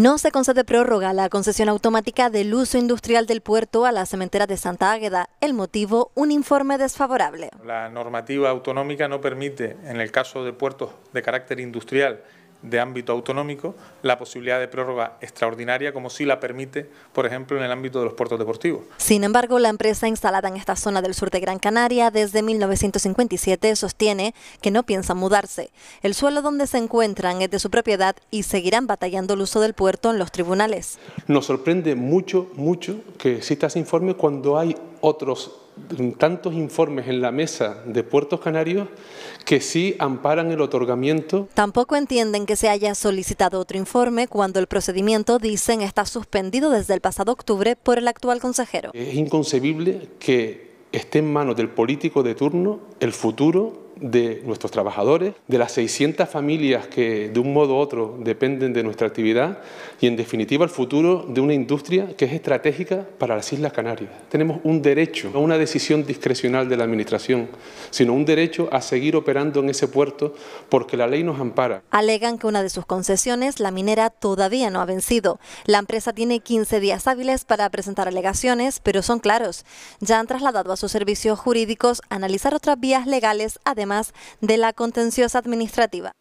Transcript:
No se concede prórroga a la concesión automática del uso industrial del puerto a la cementera de Santa Águeda. El motivo, un informe desfavorable. La normativa autonómica no permite, en el caso de puertos de carácter industrial de ámbito autonómico la posibilidad de prórroga extraordinaria como sí la permite, por ejemplo, en el ámbito de los puertos deportivos. Sin embargo, la empresa instalada en esta zona del sur de Gran Canaria desde 1957 sostiene que no piensa mudarse. El suelo donde se encuentran es de su propiedad y seguirán batallando el uso del puerto en los tribunales. Nos sorprende mucho, mucho que exista ese informe cuando hay otros tantos informes en la mesa de puertos canarios que sí amparan el otorgamiento. Tampoco entienden que se haya solicitado otro informe cuando el procedimiento, dicen, está suspendido desde el pasado octubre por el actual consejero. Es inconcebible que esté en manos del político de turno el futuro de nuestros trabajadores, de las 600 familias que de un modo u otro dependen de nuestra actividad y en definitiva el futuro de una industria que es estratégica para las Islas Canarias. Tenemos un derecho, a una decisión discrecional de la Administración, sino un derecho a seguir operando en ese puerto porque la ley nos ampara. Alegan que una de sus concesiones, la minera, todavía no ha vencido. La empresa tiene 15 días hábiles para presentar alegaciones, pero son claros. Ya han trasladado a sus servicios jurídicos analizar otras vías legales, además de la contenciosa administrativa.